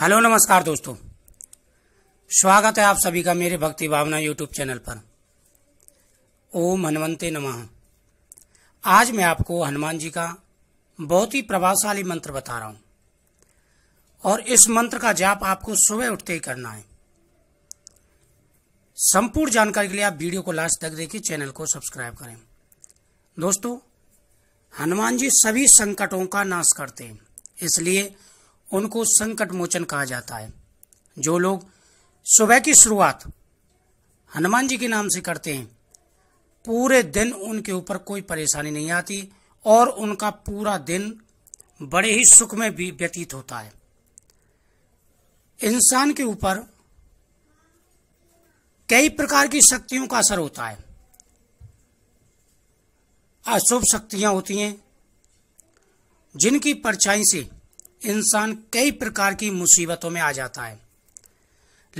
hello नमस्कार दोस्तों स्वागत है आप सभी का मेरे भक्ति भावना यूट्यूब चैनल पर ओम हनुमते नमः आज मैं आपको हनुमान जी का बहुत ही प्रभावशाली मंत्र बता रहा हूं और इस मंत्र का जाप आपको सुबह उठते ही करना है संपूर्ण जानकारी के लिए आप वीडियो को लास्ट तक देखिए चैनल को सब्सक्राइब करें दोस्तों हनुमान जी सभी संकटों का नाश करते हैं इसलिए उनको संकट मोचन कहा जाता है जो लोग सुबह की शुरुआत हनुमान जी के नाम से करते हैं पूरे दिन उनके ऊपर कोई परेशानी नहीं आती और उनका पूरा दिन बड़े ही सुख में भी व्यतीत होता है इंसान के ऊपर कई प्रकार की शक्तियों का असर होता है अशुभ शक्तियां होती हैं जिनकी परछाई से इंसान कई प्रकार की मुसीबतों में आ जाता है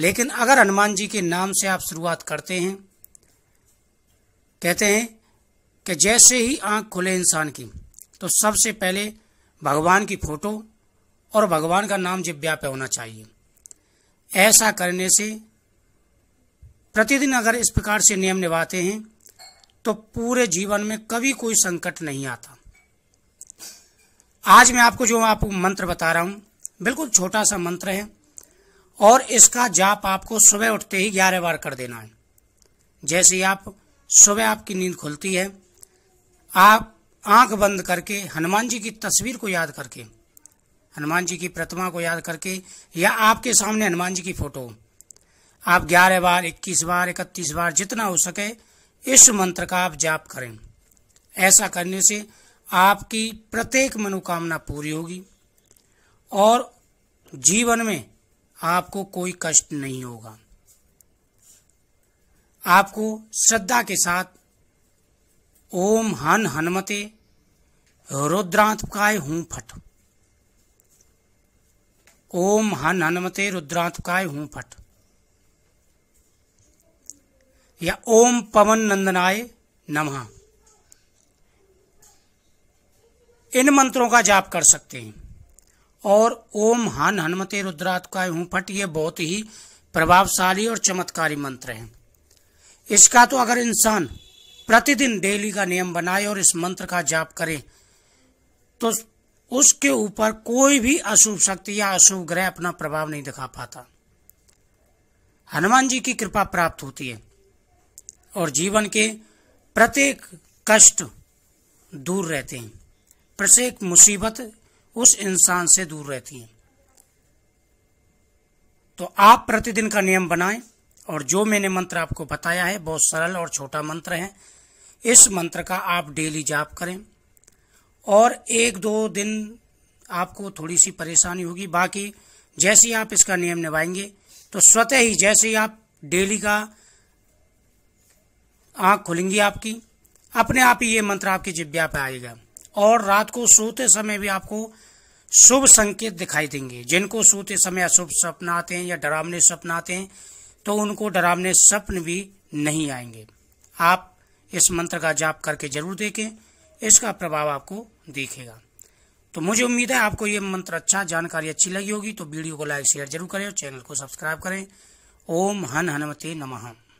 लेकिन अगर हनुमान जी के नाम से आप शुरुआत करते हैं कहते हैं कि जैसे ही आंख खुले इंसान की तो सबसे पहले भगवान की फोटो और भगवान का नाम जिब्या पे होना चाहिए ऐसा करने से प्रतिदिन अगर इस प्रकार से नियम निभाते हैं तो पूरे जीवन में कभी कोई संकट नहीं आता आज मैं आपको जो आपको मंत्र बता रहा हूं बिल्कुल छोटा सा मंत्र है और इसका जाप आपको सुबह उठते ही ग्यारह बार कर देना है जैसे ही आप सुबह आपकी नींद खुलती है आप आंख बंद करके हनुमान जी की तस्वीर को याद करके हनुमान जी की प्रतिमा को याद करके या आपके सामने हनुमान जी की फोटो आप ग्यारह बार इक्कीस बार इकतीस बार जितना हो सके इस मंत्र का आप जाप करें ऐसा करने से आपकी प्रत्येक मनोकामना पूरी होगी और जीवन में आपको कोई कष्ट नहीं होगा आपको श्रद्धा के साथ ओम हन हनमते रुद्रांतकाय हूं फट ओम हन हनुमते रुद्रांतकाय हूं फट या ओम पवन नंदनाय नमः इन मंत्रों का जाप कर सकते हैं और ओम हन हनुमते रुद्रात्काय हूं फट ये बहुत ही प्रभावशाली और चमत्कारी मंत्र है इसका तो अगर इंसान प्रतिदिन डेली का नियम बनाए और इस मंत्र का जाप करे तो उसके ऊपर कोई भी अशुभ शक्ति या अशुभ ग्रह अपना प्रभाव नहीं दिखा पाता हनुमान जी की कृपा प्राप्त होती है और जीवन के प्रत्येक कष्ट दूर रहते हैं प्रत्येक मुसीबत उस इंसान से दूर रहती है तो आप प्रतिदिन का नियम बनाएं और जो मैंने मंत्र आपको बताया है बहुत सरल और छोटा मंत्र है इस मंत्र का आप डेली जाप करें और एक दो दिन आपको थोड़ी सी परेशानी होगी बाकी जैसे ही आप इसका नियम निभाएंगे तो स्वतः ही जैसे ही आप डेली का आंख खुलेंगी आपकी अपने आप ही ये मंत्र आपकी जिब्या पे आएगा और रात को सोते समय भी आपको शुभ संकेत दिखाई देंगे जिनको सोते समय अशुभ सपन आते हैं या डरावने सपन आते हैं तो उनको डरावने सपन भी नहीं आएंगे आप इस मंत्र का जाप करके जरूर देखें इसका प्रभाव आपको दिखेगा तो मुझे उम्मीद है आपको ये मंत्र अच्छा जानकारी अच्छी लगी होगी तो वीडियो को लाइक शेयर जरूर करें और चैनल को सब्सक्राइब करें ओम हन हनमते नमः